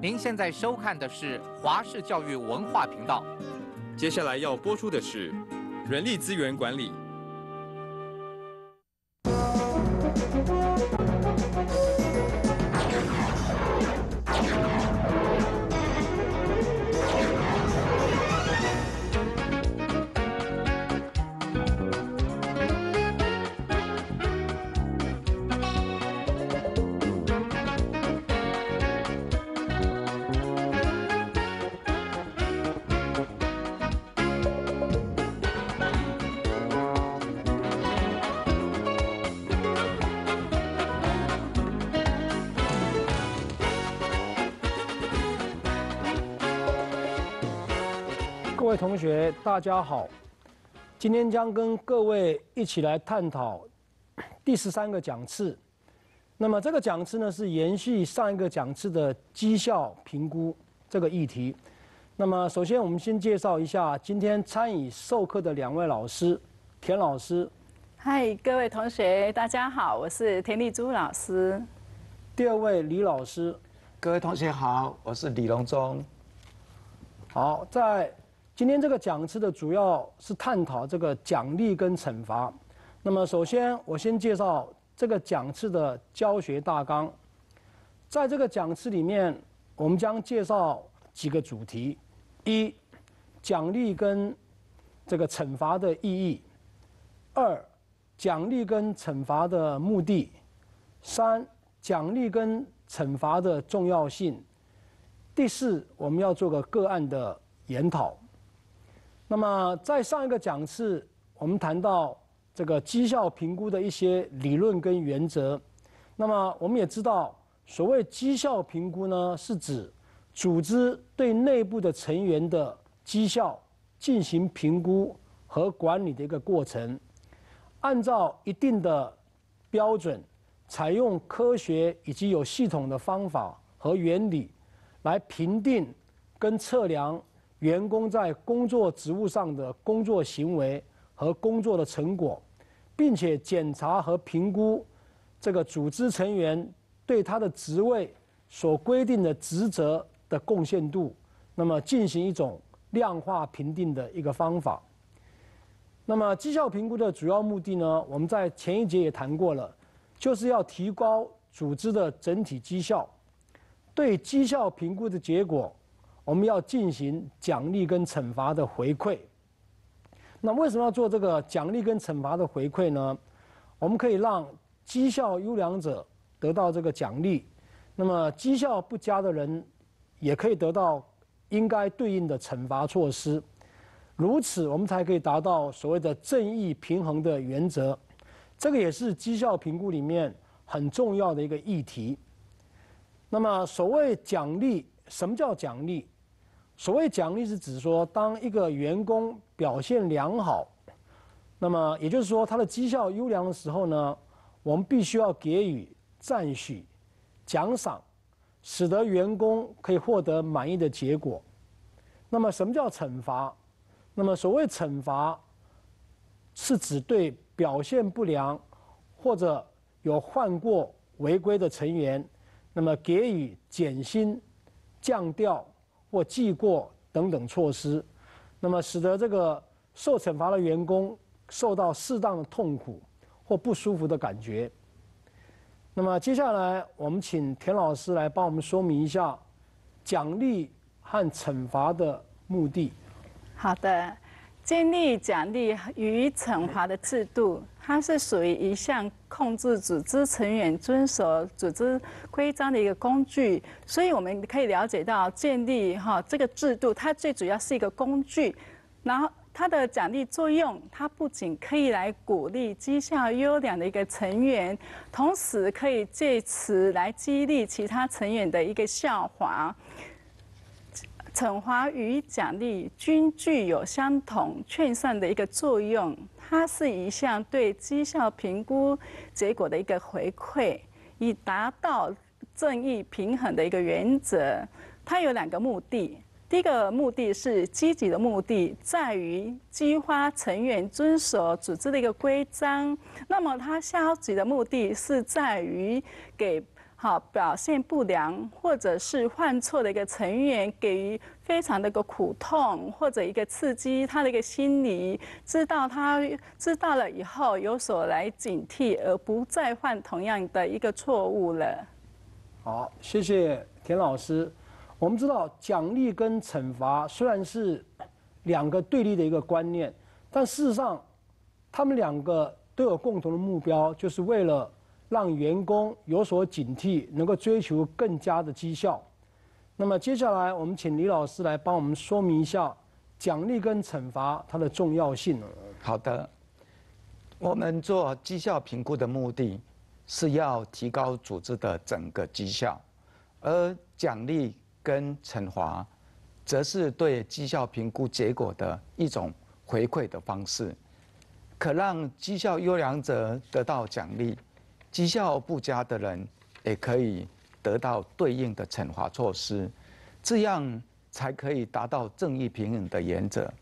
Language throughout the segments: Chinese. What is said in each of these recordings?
您现在收看的是华视教育文化频道，接下来要播出的是人力资源管理。同学大家好，今天将跟各位一起来探讨第十三个讲次。那么这个讲次呢是延续上一个讲次的绩效评估这个议题。那么首先我们先介绍一下今天参与授课的两位老师，田老师。嗨，各位同学大家好，我是田丽珠老师。第二位李老师。各位同学好，我是李隆忠。好在。今天这个讲次的主要是探讨这个奖励跟惩罚。那么，首先我先介绍这个讲次的教学大纲。在这个讲次里面，我们将介绍几个主题：一、奖励跟这个惩罚的意义；二、奖励跟惩罚的目的；三、奖励跟惩罚的重要性；第四，我们要做个个案的研讨。那么，在上一个讲次，我们谈到这个绩效评估的一些理论跟原则。那么，我们也知道，所谓绩效评估呢，是指组织对内部的成员的绩效进行评估和管理的一个过程。按照一定的标准，采用科学以及有系统的方法和原理，来评定跟测量。员工在工作职务上的工作行为和工作的成果，并且检查和评估这个组织成员对他的职位所规定的职责的贡献度，那么进行一种量化评定的一个方法。那么绩效评估的主要目的呢？我们在前一节也谈过了，就是要提高组织的整体绩效。对绩效评估的结果。我们要进行奖励跟惩罚的回馈。那为什么要做这个奖励跟惩罚的回馈呢？我们可以让绩效优良者得到这个奖励，那么绩效不佳的人也可以得到应该对应的惩罚措施。如此，我们才可以达到所谓的正义平衡的原则。这个也是绩效评估里面很重要的一个议题。那么，所谓奖励。什么叫奖励？所谓奖励是指说，当一个员工表现良好，那么也就是说他的绩效优良的时候呢，我们必须要给予赞许、奖赏，使得员工可以获得满意的结果。那么，什么叫惩罚？那么所谓惩罚是指对表现不良或者有犯过违规的成员，那么给予减薪。降调或记过等等措施，那么使得这个受惩罚的员工受到适当的痛苦或不舒服的感觉。那么接下来我们请田老师来帮我们说明一下奖励和惩罚的目的。好的，建立奖励与惩罚的制度。它是属于一项控制组织成员遵守组织规章的一个工具，所以我们可以了解到，建立哈这个制度，它最主要是一个工具。然后，它的奖励作用，它不仅可以来鼓励绩效优良的一个成员，同时可以借此来激励其他成员的一个效法。惩罚与奖励均具有相同劝善的一个作用。它是一项对绩效评估结果的一个回馈，以达到正义平衡的一个原则。它有两个目的，第一个目的是积极的目的，在于激发成员遵守组织的一个规章；那么它消极的目的是在于给。好，表现不良或者是犯错的一个成员，给予非常的一个苦痛或者一个刺激，他的一个心理，知道他知道了以后有所来警惕，而不再犯同样的一个错误了。好，谢谢田老师。我们知道，奖励跟惩罚虽然是两个对立的一个观念，但事实上，他们两个都有共同的目标，就是为了。让员工有所警惕，能够追求更加的绩效。那么接下来，我们请李老师来帮我们说明一下奖励跟惩罚它的重要性。好的，我们做绩效评估的目的是要提高组织的整个绩效，而奖励跟惩罚，则是对绩效评估结果的一种回馈的方式，可让绩效优良者得到奖励。绩效不佳的人也可以得到对应的惩罚措施，这样才可以达到正义平衡的原则。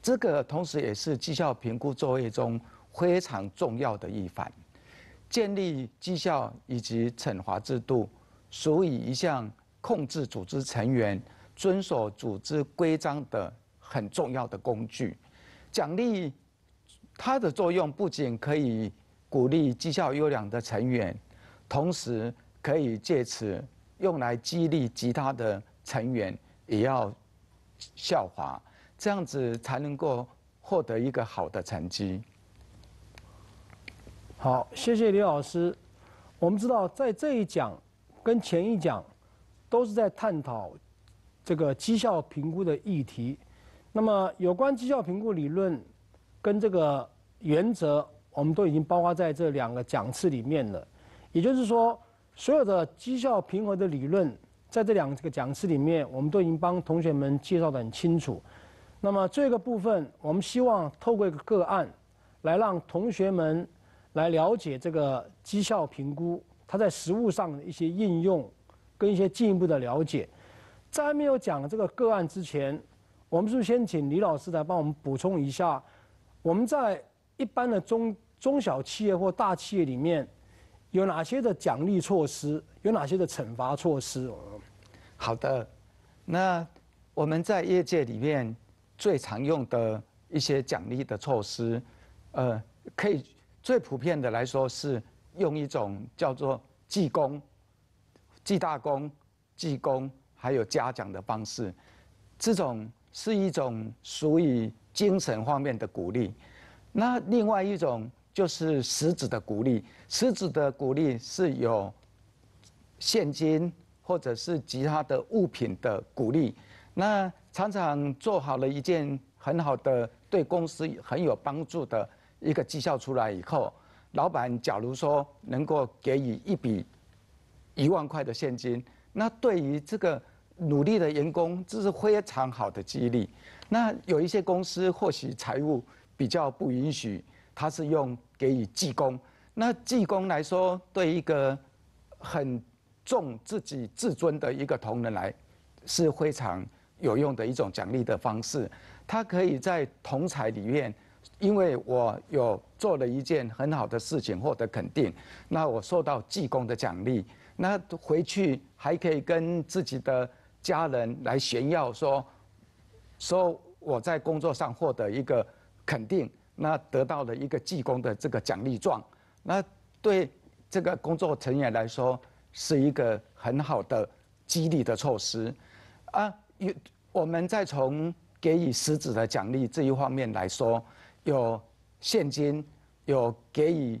这个同时也是绩效评估作业中非常重要的一环。建立绩效以及惩罚制度，属于一项控制组织成员遵守组织规章的很重要的工具。奖励它的作用不仅可以。鼓励绩效优良的成员，同时可以借此用来激励其他的成员，也要效法，这样子才能够获得一个好的成绩。好，谢谢李老师。我们知道，在这一讲跟前一讲都是在探讨这个绩效评估的议题。那么，有关绩效评估理论跟这个原则。我们都已经包括在这两个讲次里面了，也就是说，所有的绩效平衡的理论在这两个讲次里面，我们都已经帮同学们介绍得很清楚。那么这个部分，我们希望透过一个个案，来让同学们来了解这个绩效评估它在实物上的一些应用跟一些进一步的了解。在没有讲这个个案之前，我们是不是先请李老师来帮我们补充一下？我们在一般的中中小企业或大企业里面有哪些的奖励措施？有哪些的惩罚措施？好的，那我们在业界里面最常用的一些奖励的措施，呃，可以最普遍的来说是用一种叫做记功、记大功、记功还有嘉奖的方式，这种是一种属于精神方面的鼓励。那另外一种。就是实质的鼓励，实质的鼓励是有现金或者是其他的物品的鼓励。那常常做好了一件很好的、对公司很有帮助的一个绩效出来以后，老板假如说能够给予一笔一万块的现金，那对于这个努力的员工，这是非常好的激励。那有一些公司或许财务比较不允许。他是用给予技工，那技工来说，对一个很重自己自尊的一个同仁来是非常有用的一种奖励的方式。他可以在同财里面，因为我有做了一件很好的事情，获得肯定，那我受到技工的奖励，那回去还可以跟自己的家人来炫耀，说说我在工作上获得一个肯定。那得到了一个技工的这个奖励状，那对这个工作成员来说是一个很好的激励的措施啊。有我们再从给予实质的奖励这一方面来说，有现金，有给予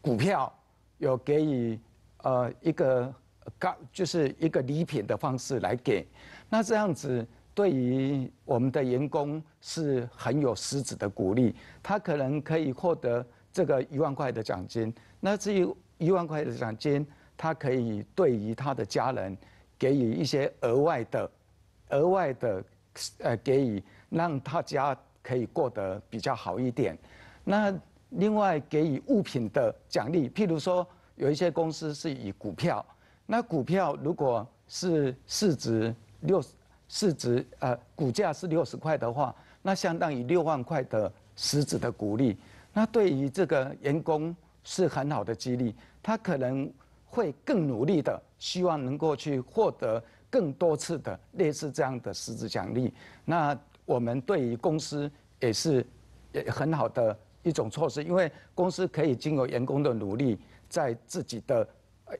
股票，有给予呃一个高就是一个礼品的方式来给，那这样子。对于我们的员工是很有实质的鼓励，他可能可以获得这个一万块的奖金。那至于一万块的奖金，他可以对于他的家人给予一些额外的、额外的，呃，给予让大家可以过得比较好一点。那另外给予物品的奖励，譬如说有一些公司是以股票，那股票如果是市值六十。市值呃，股价是六十块的话，那相当于六万块的实质的股利。那对于这个员工是很好的激励，他可能会更努力的，希望能够去获得更多次的类似这样的实质奖励。那我们对于公司也是很好的一种措施，因为公司可以经过员工的努力，在自己的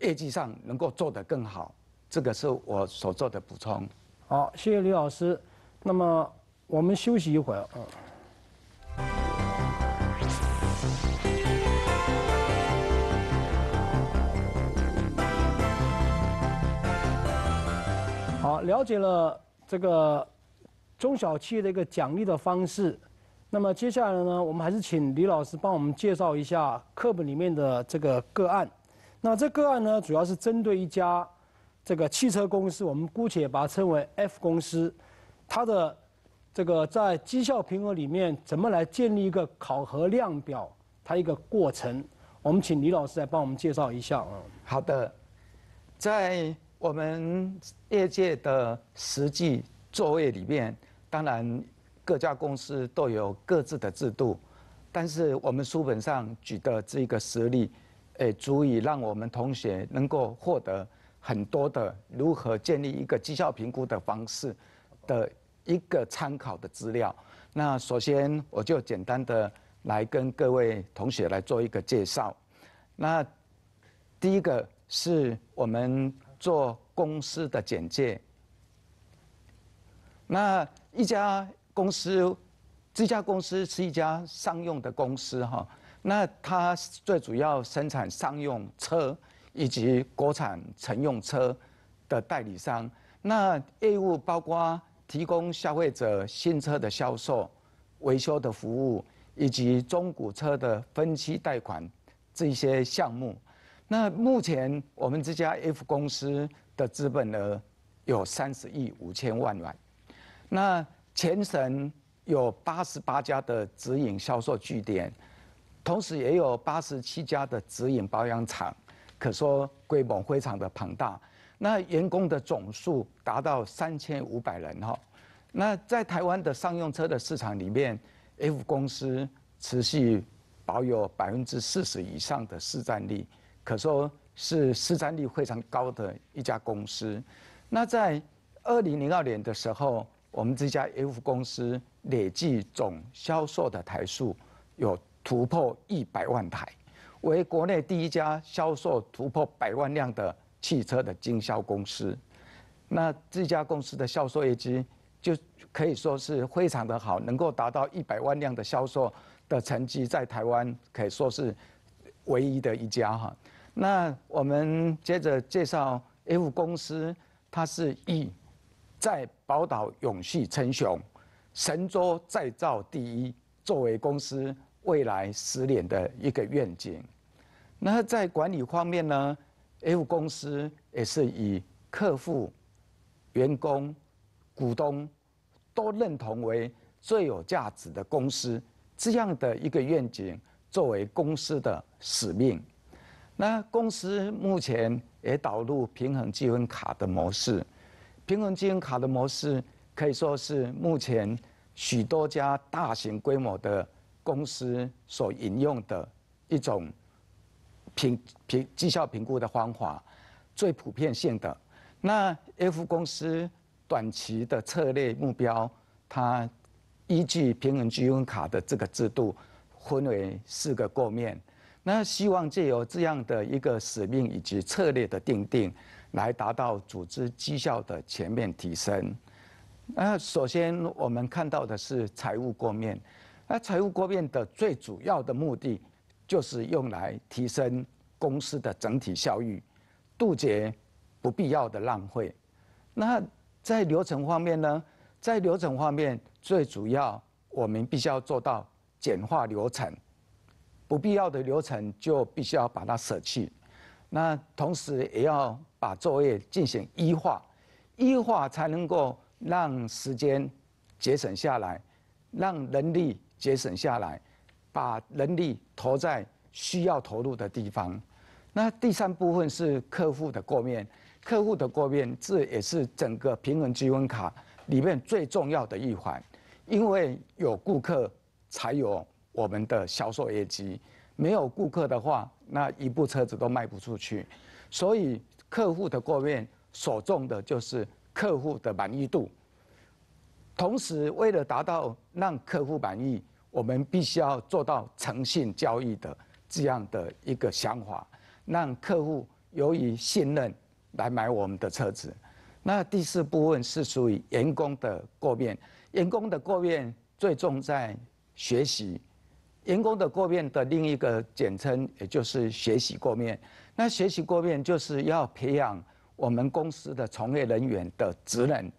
业绩上能够做得更好。这个是我所做的补充。好，谢谢李老师。那么我们休息一会儿，嗯。好，了解了这个中小企业的一个奖励的方式。那么接下来呢，我们还是请李老师帮我们介绍一下课本里面的这个个案。那这个案呢，主要是针对一家。这个汽车公司，我们姑且把它称为 F 公司，它的这个在绩效评估里面怎么来建立一个考核量表，它一个过程，我们请李老师来帮我们介绍一下。嗯，好的，在我们业界的实际作业里面，当然各家公司都有各自的制度，但是我们书本上举的这个实例，哎，足以让我们同学能够获得。很多的如何建立一个绩效评估的方式的一个参考的资料。那首先我就简单的来跟各位同学来做一个介绍。那第一个是我们做公司的简介。那一家公司，这家公司是一家商用的公司哈，那它最主要生产商用车。以及国产乘用车的代理商，那业务包括提供消费者新车的销售、维修的服务，以及中古车的分期贷款这些项目。那目前我们这家 F 公司的资本额有三十亿五千万元，那全省有八十八家的直营销售据点，同时也有八十七家的直营保养厂。可说规模非常的庞大，那员工的总数达到三千五百人哈。那在台湾的商用车的市场里面，F 公司持续保有百分之四十以上的市占率，可说是市占率非常高的一家公司。那在二零零二年的时候，我们这家 F 公司累计总销售的台数有突破一百万台。为国内第一家销售突破百万辆的汽车的经销公司，那这家公司的销售业绩就可以说是非常的好，能够达到一百万辆的销售的成绩，在台湾可以说是唯一的一家哈。那我们接着介绍 F 公司，它是以在宝岛永续称雄，神州再造第一作为公司。未来十年的一个愿景。那在管理方面呢？F 公司也是以客户、员工、股东都认同为最有价值的公司这样的一个愿景作为公司的使命。那公司目前也导入平衡积分卡的模式。平衡积分卡的模式可以说是目前许多家大型规模的。公司所引用的一种评评绩效评估的方法，最普遍性的。那 F 公司短期的策略目标，它依据平衡积分卡的这个制度，分为四个过面。那希望借由这样的一个使命以及策略的定定，来达到组织绩效的全面提升。那首先我们看到的是财务过面。那财务过变的最主要的目的，就是用来提升公司的整体效益，杜绝不必要的浪费。那在流程方面呢？在流程方面，最主要我们必须要做到简化流程，不必要的流程就必须要把它舍弃。那同时也要把作业进行一化，一化才能够让时间节省下来，让人力。节省下来，把人力投在需要投入的地方。那第三部分是客户的过面，客户的过面，这也是整个平衡积分卡里面最重要的一环，因为有顾客才有我们的销售业绩，没有顾客的话，那一部车子都卖不出去。所以客户的过面所重的就是客户的满意度。同时，为了达到让客户满意。我们必须要做到诚信交易的这样的一个想法，让客户由于信任来买我们的车子。那第四部分是属于员工的过面，员工的过面最重在学习，员工的过面的另一个简称也就是学习过面。那学习过面就是要培养我们公司的从业人员的职能，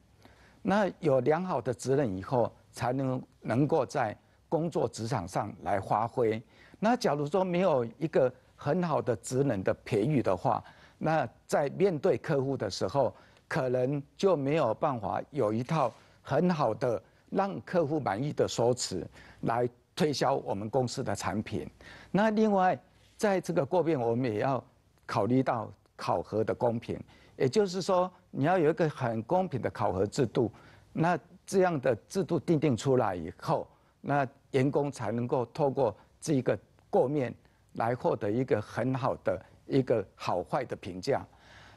那有良好的职能以后，才能能够在工作职场上来发挥，那假如说没有一个很好的职能的培育的话，那在面对客户的时候，可能就没有办法有一套很好的让客户满意的说辞来推销我们公司的产品。那另外，在这个过变，我们也要考虑到考核的公平，也就是说，你要有一个很公平的考核制度。那这样的制度定定出来以后，那。员工才能够透过这一个过面来获得一个很好的一个好坏的评价。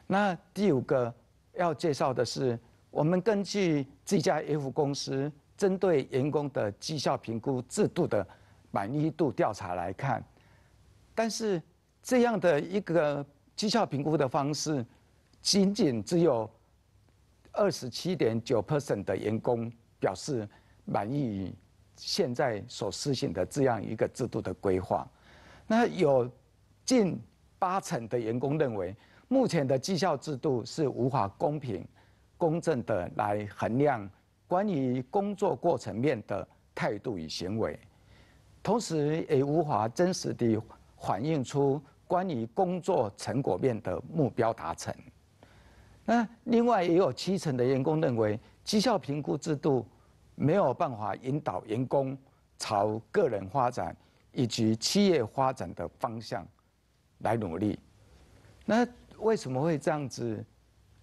那第五个要介绍的是，我们根据这家 F 公司针对员工的绩效评估制度的满意度调查来看，但是这样的一个绩效评估的方式，仅仅只有二十七点九 percent 的员工表示满意。现在所施行的这样一个制度的规划，那有近八成的员工认为，目前的绩效制度是无法公平、公正的来衡量关于工作过程面的态度与行为，同时也无法真实地反映出关于工作成果面的目标达成。那另外也有七成的员工认为，绩效评估制度。没有办法引导员工朝个人发展以及企业发展的方向来努力，那为什么会这样子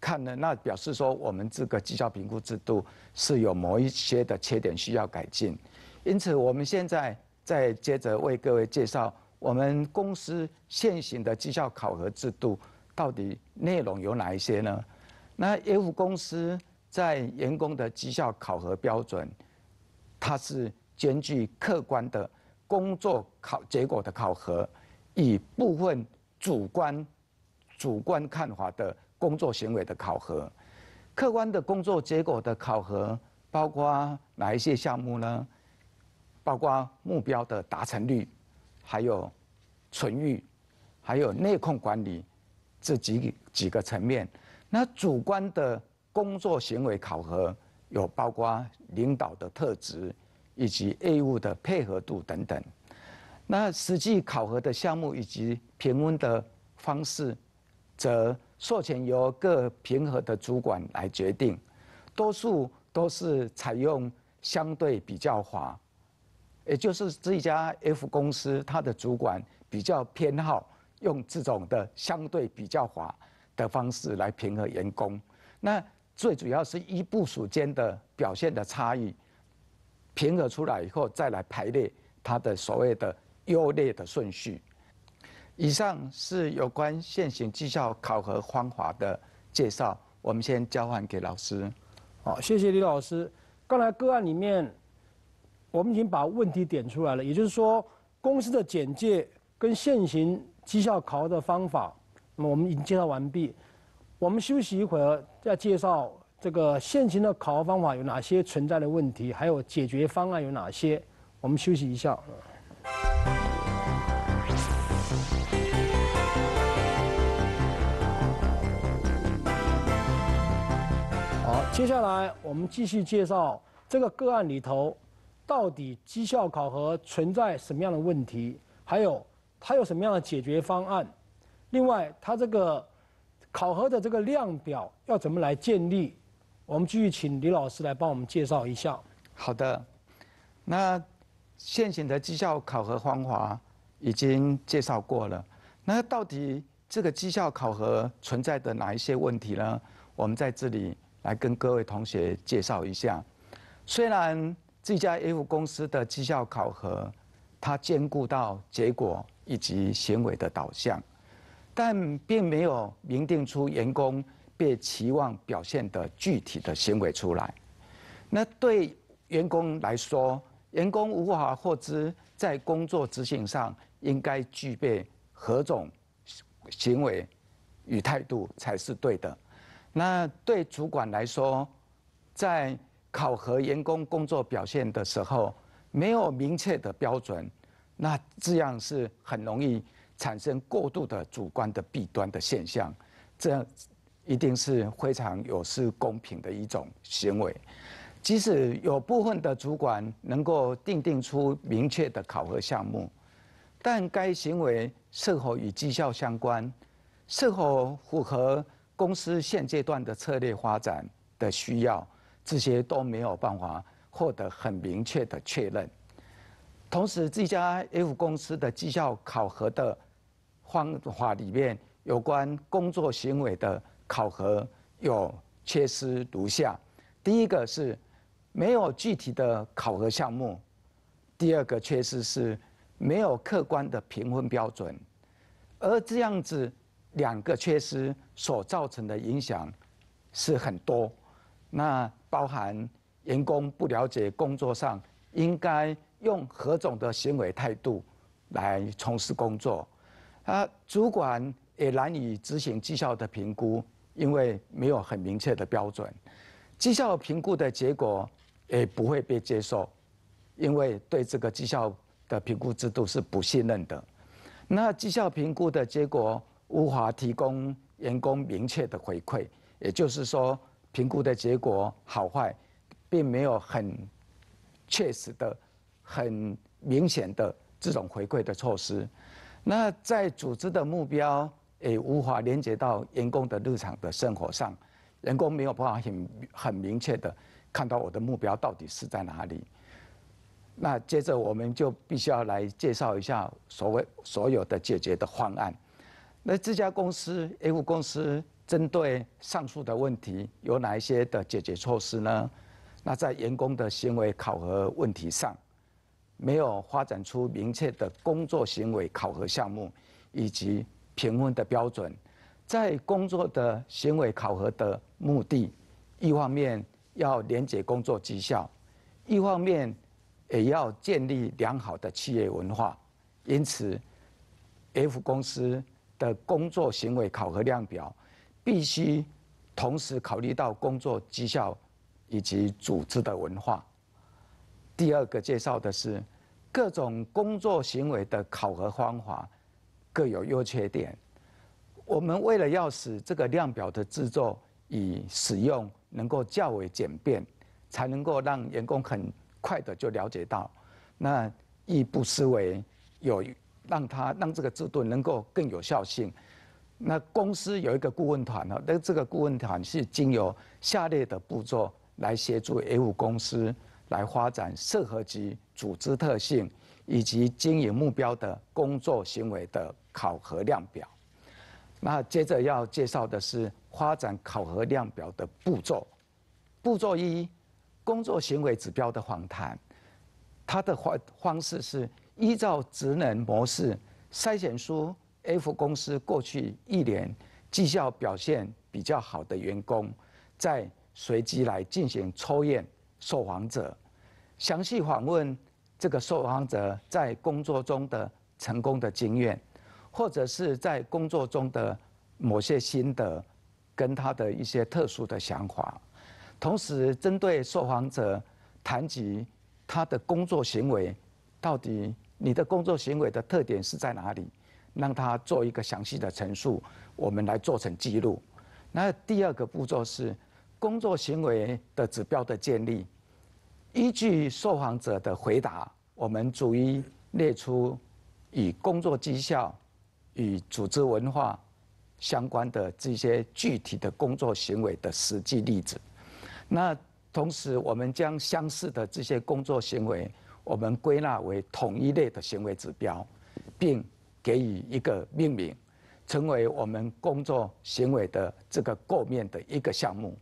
看呢？那表示说我们这个绩效评估制度是有某一些的缺点需要改进。因此，我们现在再接着为各位介绍我们公司现行的绩效考核制度到底内容有哪一些呢？那 F 公司。在员工的绩效考核标准，它是兼具客观的工作考结果的考核，以部分主观主观看法的工作行为的考核。客观的工作结果的考核包括哪一些项目呢？包括目标的达成率，还有存欲，还有内控管理这几几个层面。那主观的。工作行为考核有包括领导的特质，以及业务的配合度等等。那实际考核的项目以及评估的方式，则授权由各平和的主管来决定。多数都是采用相对比较法，也就是这一家 F 公司它的主管比较偏好用这种的相对比较法的方式来平核员工。那最主要是一部署间的表现的差异，平和出来以后，再来排列它的所谓的优劣的顺序。以上是有关现行绩效考核方法的介绍，我们先交还给老师。好，谢谢李老师。刚才个案里面，我们已经把问题点出来了，也就是说，公司的简介跟现行绩效考核的方法，那么我们已经介绍完毕。我们休息一会儿，再介绍这个现行的考核方法有哪些存在的问题，还有解决方案有哪些。我们休息一下。好，接下来我们继续介绍这个个案里头，到底绩效考核存在什么样的问题，还有它有什么样的解决方案。另外，它这个。考核的这个量表要怎么来建立？我们继续请李老师来帮我们介绍一下。好的，那现行的绩效考核方法已经介绍过了。那到底这个绩效考核存在的哪一些问题呢？我们在这里来跟各位同学介绍一下。虽然这家 F 公司的绩效考核，它兼顾到结果以及行为的导向。但并没有明定出员工被期望表现的具体的行为出来。那对员工来说，员工无法获知在工作执行上应该具备何种行为与态度才是对的。那对主管来说，在考核员工工作表现的时候，没有明确的标准，那这样是很容易。产生过度的主观的弊端的现象，这一定是非常有失公平的一种行为。即使有部分的主管能够定定出明确的考核项目，但该行为是否与绩效相关，是否符合公司现阶段的策略发展的需要，这些都没有办法获得很明确的确认。同时，这家 F 公司的绩效考核的。方法里面有关工作行为的考核有缺失如下：第一个是没有具体的考核项目；第二个缺失是没有客观的评分标准。而这样子两个缺失所造成的影响是很多，那包含员工不了解工作上应该用何种的行为态度来从事工作。啊，主管也难以执行绩效的评估，因为没有很明确的标准。绩效评估的结果也不会被接受，因为对这个绩效的评估制度是不信任的。那绩效评估的结果无法提供员工明确的回馈，也就是说，评估的结果好坏并没有很确实的、很明显的这种回馈的措施。那在组织的目标，也无法连接到员工的日常的生活上，员工没有办法很很明确的看到我的目标到底是在哪里。那接着我们就必须要来介绍一下所谓所有的解决的方案。那这家公司 A 公司针对上述的问题有哪一些的解决措施呢？那在员工的行为考核问题上。没有发展出明确的工作行为考核项目以及评分的标准，在工作的行为考核的目的，一方面要连接工作绩效，一方面也要建立良好的企业文化。因此，F 公司的工作行为考核量表必须同时考虑到工作绩效以及组织的文化。第二个介绍的是。各种工作行为的考核方法各有优缺点。我们为了要使这个量表的制作与使用能够较为简便，才能够让员工很快的就了解到。那亦不思维有让他让这个制度能够更有效性。那公司有一个顾问团呢，那这个顾问团是经由下列的步骤来协助 A 五公司。来发展适合及组织特性以及经营目标的工作行为的考核量表。那接着要介绍的是发展考核量表的步骤。步骤一，工作行为指标的访谈。它的方方式是依照职能模式筛选出 F 公司过去一年绩效表现比较好的员工，再随机来进行抽验。受访者详细访问这个受访者在工作中的成功的经验，或者是在工作中的某些心得，跟他的一些特殊的想法。同时，针对受访者谈及他的工作行为，到底你的工作行为的特点是在哪里，让他做一个详细的陈述，我们来做成记录。那第二个步骤是。工作行为的指标的建立，依据受访者的回答，我们逐一列出与工作绩效、与组织文化相关的这些具体的工作行为的实际例子。那同时，我们将相似的这些工作行为，我们归纳为统一类的行为指标，并给予一个命名，成为我们工作行为的这个构面的一个项目。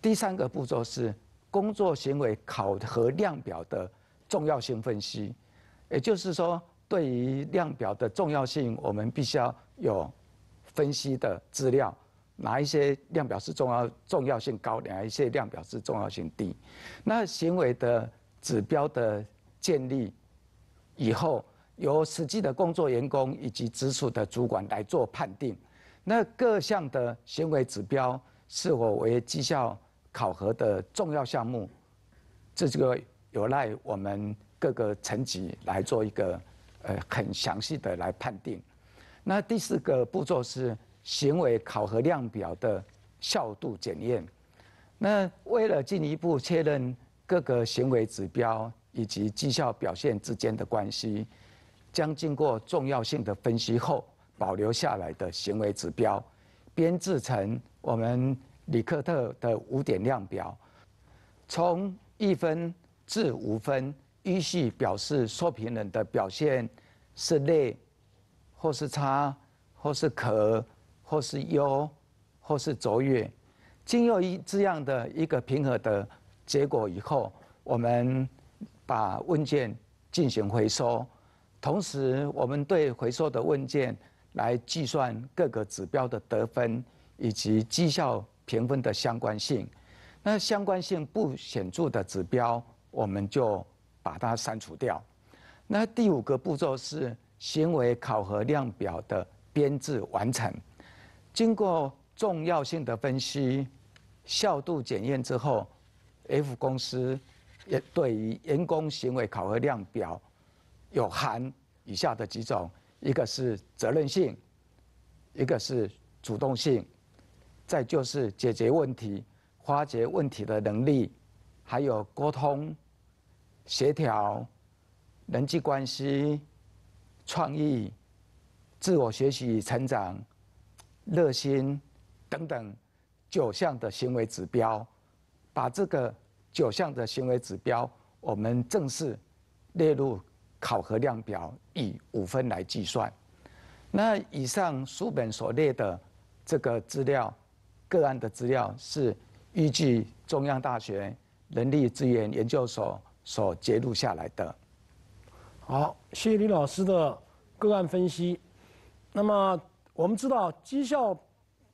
第三个步骤是工作行为考核量表的重要性分析，也就是说，对于量表的重要性，我们必须要有分析的资料，哪一些量表是重要、重要性高，哪一些量表是重要性低。那行为的指标的建立以后，由实际的工作员工以及直属的主管来做判定，那各项的行为指标是否为绩效。考核的重要项目，这这个有赖我们各个层级来做一个呃很详细的来判定。那第四个步骤是行为考核量表的效度检验。那为了进一步确认各个行为指标以及绩效表现之间的关系，将经过重要性的分析后保留下来的行为指标，编制成我们。李克特的五点量表，从一分至五分依序表示说评人的表现是累，或是差，或是可，或是优，或是卓越。经由一这样的一个平和的结果以后，我们把问卷进行回收，同时我们对回收的问卷来计算各个指标的得分以及绩效。评分的相关性，那相关性不显著的指标，我们就把它删除掉。那第五个步骤是行为考核量表的编制完成。经过重要性的分析、效度检验之后，F 公司也对于员工行为考核量表有含以下的几种：一个是责任性，一个是主动性。再就是解决问题、化解问题的能力，还有沟通、协调、人际关系、创意、自我学习成长、热心等等九项的行为指标。把这个九项的行为指标，我们正式列入考核量表，以五分来计算。那以上书本所列的这个资料。个案的资料是依据中央大学人力资源研究所所揭露下来的。好，谢谢李老师的个案分析。那么我们知道绩效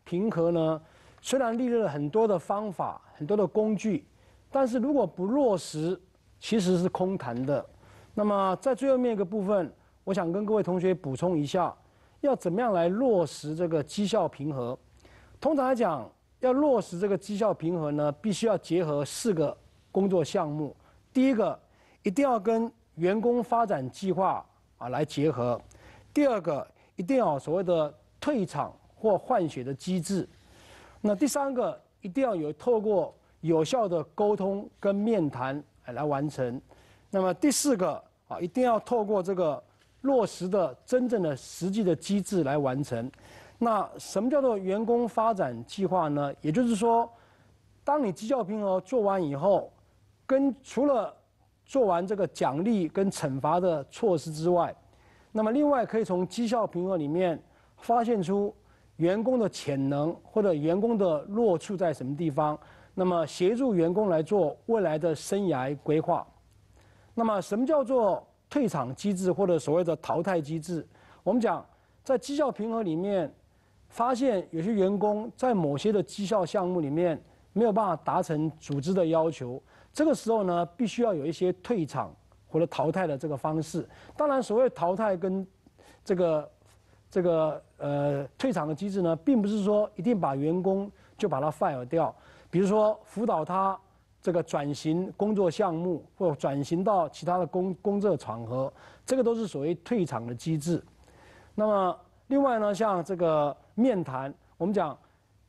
平和呢，虽然用了很多的方法、很多的工具，但是如果不落实，其实是空谈的。那么在最后面一个部分，我想跟各位同学补充一下，要怎么样来落实这个绩效平和？通常来讲，要落实这个绩效平衡呢，必须要结合四个工作项目。第一个，一定要跟员工发展计划啊来结合；第二个，一定要所谓的退场或换血的机制；那第三个，一定要有透过有效的沟通跟面谈来完成；那么第四个啊，一定要透过这个落实的真正的实际的机制来完成。那什么叫做员工发展计划呢？也就是说，当你绩效评核做完以后，跟除了做完这个奖励跟惩罚的措施之外，那么另外可以从绩效评核里面发现出员工的潜能或者员工的弱处在什么地方，那么协助员工来做未来的生涯规划。那么什么叫做退场机制或者所谓的淘汰机制？我们讲在绩效评核里面。发现有些员工在某些的绩效项目里面没有办法达成组织的要求，这个时候呢，必须要有一些退场或者淘汰的这个方式。当然，所谓淘汰跟这个这个呃退场的机制呢，并不是说一定把员工就把他 fire 掉，比如说辅导他这个转型工作项目，或转型到其他的工工作场合，这个都是所谓退场的机制。那么另外呢，像这个。面谈，我们讲，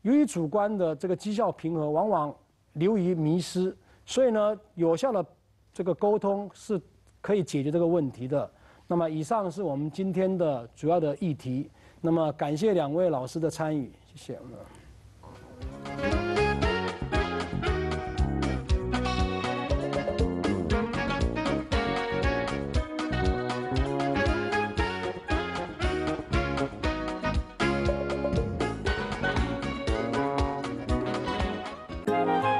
由于主观的这个绩效平和，往往流于迷失，所以呢，有效的这个沟通是可以解决这个问题的。那么，以上是我们今天的主要的议题。那么，感谢两位老师的参与，谢谢。